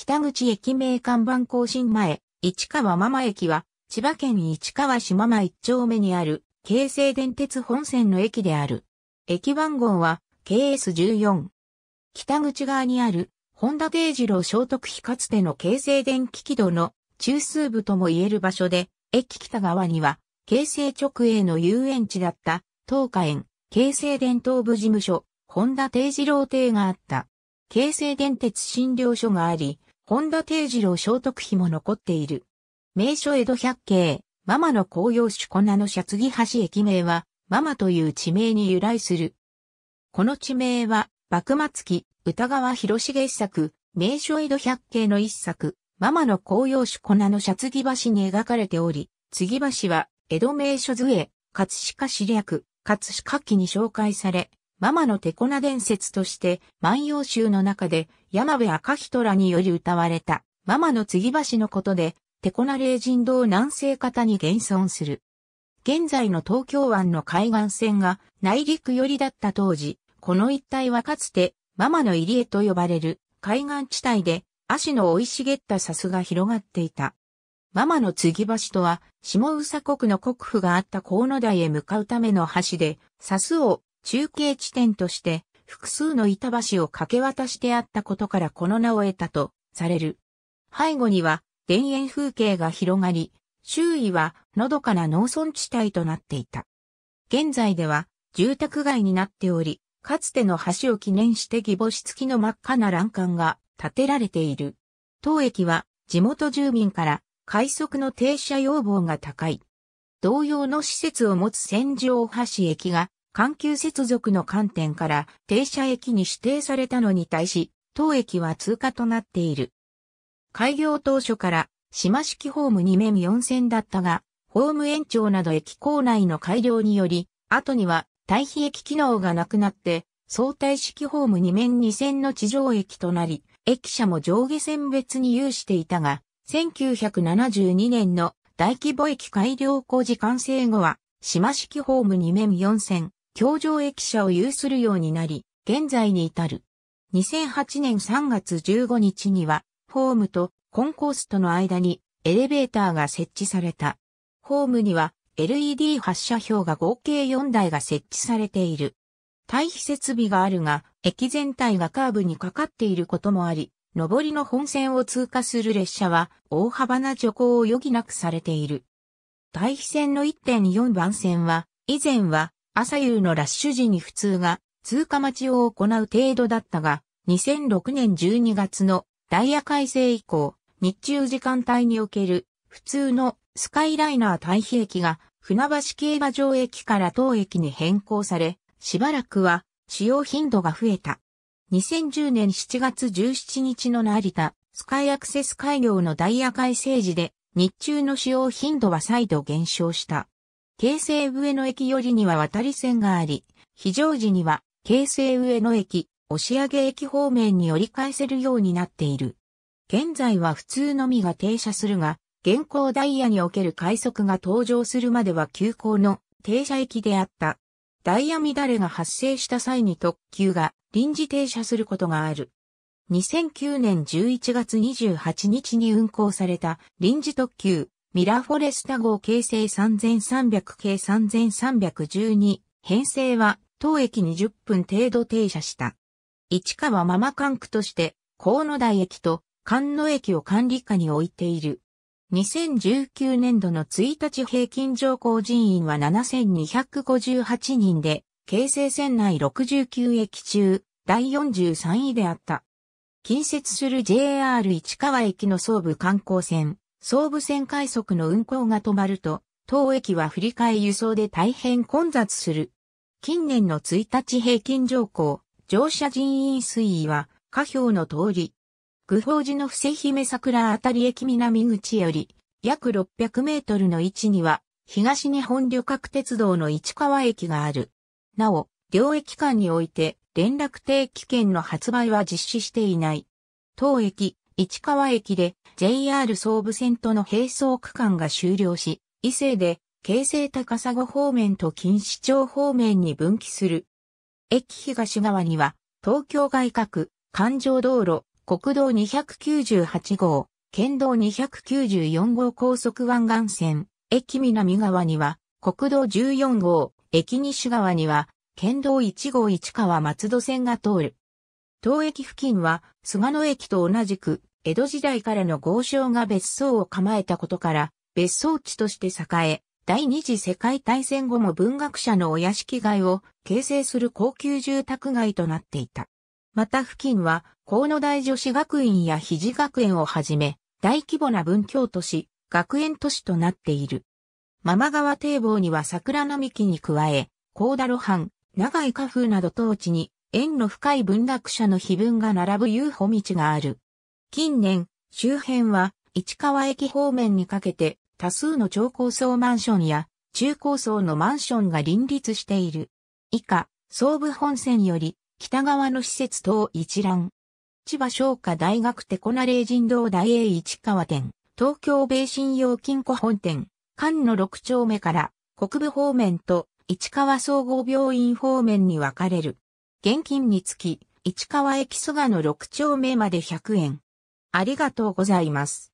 北口駅名看板更新前、市川ママ駅は、千葉県市川市真間一丁目にある、京成電鉄本線の駅である。駅番号は、KS14。北口側にある、本田定次郎聖徳比かつての京成電気軌道の中枢部とも言える場所で、駅北側には、京成直営の遊園地だった、東海園、京成電東部事務所、本田定次郎邸があった。京成電鉄診療所があり、本田定次郎聖徳碑も残っている。名所江戸百景、ママの紅葉種粉のシャツギ橋駅名は、ママという地名に由来する。この地名は、幕末期、歌川広重一作、名所江戸百景の一作、ママの紅葉種粉のシャツギ橋に描かれており、継橋は、江戸名所図へ、葛飾市略、葛飾記に紹介され、ママの手粉伝説として、万葉集の中で山部赤人らにより歌われた、ママの継ぎ橋のことで、手粉霊人道南西方に現存する。現在の東京湾の海岸線が内陸寄りだった当時、この一帯はかつて、ママの入り江と呼ばれる海岸地帯で、足の生い茂った砂州が広がっていた。ママの継ぎ橋とは、下宇佐国の国府があった河野台へ向かうための橋で、砂州を中継地点として複数の板橋を掛け渡してあったことからこの名を得たとされる。背後には田園風景が広がり、周囲はのどかな農村地帯となっていた。現在では住宅街になっており、かつての橋を記念して義母子付きの真っ赤な欄干が建てられている。当駅は地元住民から快速の停車要望が高い。同様の施設を持つ戦場橋駅が環球接続の観点から停車駅に指定されたのに対し、当駅は通過となっている。開業当初から島式ホーム2面4線だったが、ホーム延長など駅構内の改良により、後には対比駅機能がなくなって、相対式ホーム2面2線の地上駅となり、駅舎も上下線別に有していたが、1972年の大規模駅改良工事完成後は、島式ホーム2面4線、橋上駅舎を有するようになり、現在に至る。2008年3月15日には、ホームとコンコースとの間にエレベーターが設置された。ホームには LED 発射標が合計4台が設置されている。対比設備があるが、駅全体がカーブにかかっていることもあり、上りの本線を通過する列車は大幅な徐行を余儀なくされている。対比線の1.4番線は、以前は朝夕のラッシュ時に普通が通過待ちを行う程度だったが、2006年12月のダイヤ改正以降、日中時間帯における普通のスカイライナー太平駅が船橋競馬場駅から当駅に変更され、しばらくは使用頻度が増えた。2010年7月17日の成田スカイアクセス開業のダイヤ改正時で日中の使用頻度は再度減少した。京成上野駅よりには渡り線があり、非常時には京成上野駅、押上駅方面に折り返せるようになっている。現在は普通のみが停車するが、現行ダイヤにおける快速が登場するまでは急行の停車駅であった。ダイヤ乱れが発生した際に特急が臨時停車することがある。2009年11月28日に運行された臨時特急ミラフォレスタ号形成3300系3312編成は当駅20分程度停車した。市川ママ管区として河野台駅と関野駅を管理下に置いている。2019年度の1日平均乗降人員は7258人で、京成線内69駅中、第43位であった。近接する JR 市川駅の総武観光線、総武線快速の運行が止まると、当駅は振り替え輸送で大変混雑する。近年の1日平均乗降、乗車人員推移は、下表の通り。具法寺の伏姫桜あたり駅南口より、約600メートルの位置には、東日本旅客鉄道の市川駅がある。なお、両駅間において、連絡定期券の発売は実施していない。当駅、市川駅で、JR 総武線との並走区間が終了し、伊勢で京成高砂方面と錦糸町方面に分岐する。駅東側には、東京外郭、環状道路、国道298号、県道294号高速湾岸線、駅南側には、国道14号、駅西側には、県道1号市川松戸線が通る。東駅付近は、菅野駅と同じく、江戸時代からの豪商が別荘を構えたことから、別荘地として栄え、第二次世界大戦後も文学者のお屋敷街を形成する高級住宅街となっていた。また付近は、河野大女子学院や肘学園をはじめ、大規模な文教都市、学園都市となっている。ママ川堤防には桜並木に加え、高田露伴、長井花風など当地に、縁の深い文学者の碑文が並ぶ遊歩道がある。近年、周辺は市川駅方面にかけて多数の超高層マンションや中高層のマンションが林立している。以下、総武本線より北側の施設等一覧。千葉商科大学テコナレー人道大英市川店、東京米信用金庫本店、関の6丁目から国部方面と市川総合病院方面に分かれる。現金につき、市川駅蘇我の6丁目まで100円。ありがとうございます。